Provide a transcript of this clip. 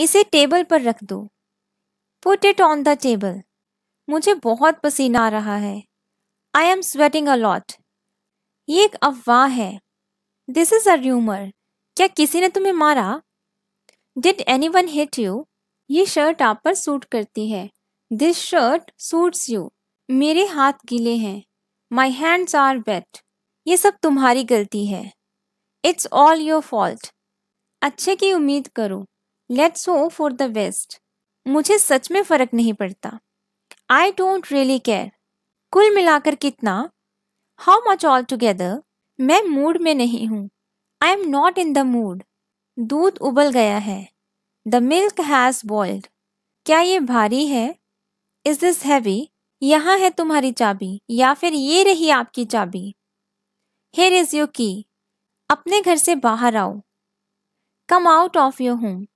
इसे टेबल पर रख दो put it on the table मुझे बहुत पसीना आ रहा है I am sweating a lot ये एक अफवाह है दिस इज अ र्यूमर क्या किसी ने तुम्हें मारा did anyone hit you ये शर्ट आप पर सूट करती है दिस शर्ट सूट्स यू मेरे हाथ गीले हैं माई हैंड्स आर वेट ये सब तुम्हारी गलती है इट्स ऑल योर फॉल्ट अच्छे की उम्मीद करो लेट्स हो फॉर द बेस्ट मुझे सच में फ़र्क नहीं पड़ता आई डोंट रियली केयर कुल मिलाकर कितना हाउ मच ऑल टुगेदर मैं मूड में नहीं हूँ I am not in the mood दूध उबल गया है द मिल्क हैज़ बॉइल्ड क्या ये भारी है इज़ दिस हैवी यहाँ है तुम्हारी चाबी या फिर ये रही आपकी चाबी हेर इज़ योर की अपने घर से बाहर आओ come out of your home